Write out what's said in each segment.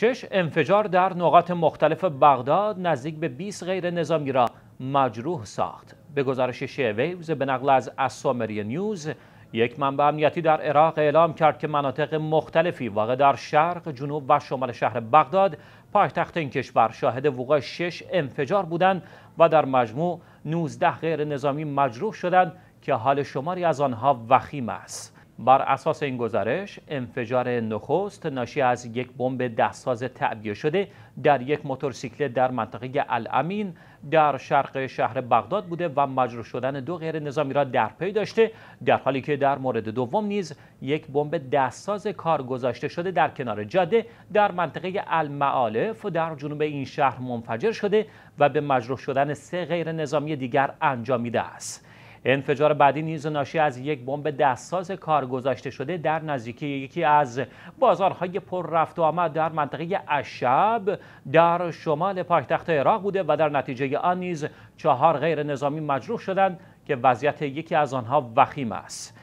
شش انفجار در نقاط مختلف بغداد نزدیک به 20 غیر نظامی را مجروح ساخت. به گزارش شیویوز به نقل از اسامری نیوز یک منبع امنیتی در عراق اعلام کرد که مناطق مختلفی واقع در شرق، جنوب و شمال شهر بغداد پایتخت این کشور شاهد وقوع شش انفجار بودند و در مجموع 19 غیر نظامی مجروح شدند که حال شماری از آنها وخیم است. بر اساس این گزارش انفجار نخست ناشی از یک بمب دستساز تعبیه شده در یک موتورسیکلت در منطقه الامین در شرق شهر بغداد بوده و مجروح شدن دو غیر نظامی را در پی داشته در حالی که در مورد دوم نیز یک بمب دستساز کار گذاشته شده در کنار جاده در منطقه المعالف در جنوب این شهر منفجر شده و به مجروح شدن سه غیر نظامی دیگر انجامیده است انفجار بعدی نیز ناشی از یک بمب دستساز کار گذاشته شده در نزدیکی یکی از بازارهای پر رفت و آمد در منطقه اشب در شمال پایتخت عراق بوده و در نتیجه آن نیز چهار غیر نظامی مجروح شدند که وضعیت یکی از آنها وخیم است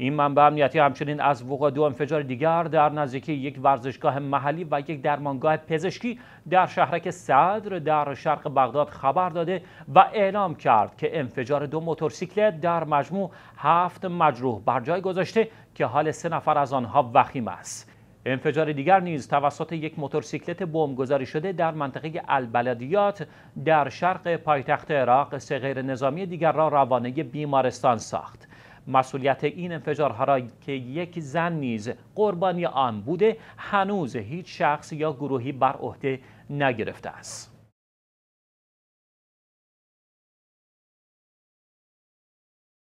این منبع امنیتی همچنین از وقوع دو انفجار دیگر در نزدیکی یک ورزشگاه محلی و یک درمانگاه پزشکی در شهرک صدر در شرق بغداد خبر داده و اعلام کرد که انفجار دو موتورسیکلت در مجموع هفت مجروح بر جای گذاشته که حال سه نفر از آنها وخیم است انفجار دیگر نیز توسط یک موتورسیکلت بمبگذاری شده در منطقه البلدیات در شرق پایتخت عراق سه غیر نظامی دیگر را روانه بیمارستان ساخت مسئولیت این انفجارها را که یک زن نیز قربانی آن بوده هنوز هیچ شخص یا گروهی بر عهده نگرفته است